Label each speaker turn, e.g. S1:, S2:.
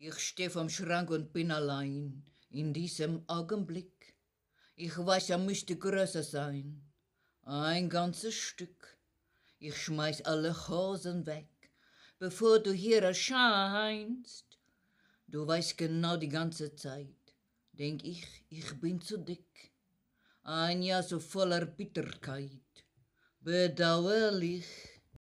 S1: Ich steh vom Schrank und bin allein in diesem Augenblick. Ich weiß, er müsste größer sein, ein ganzes Stück. Ich schmeiß alle Hosen weg, bevor du hier erscheinst. Du weißt genau die ganze Zeit, denk ich, ich bin zu dick. Ein Jahr so voller Bitterkeit, bedauerlich.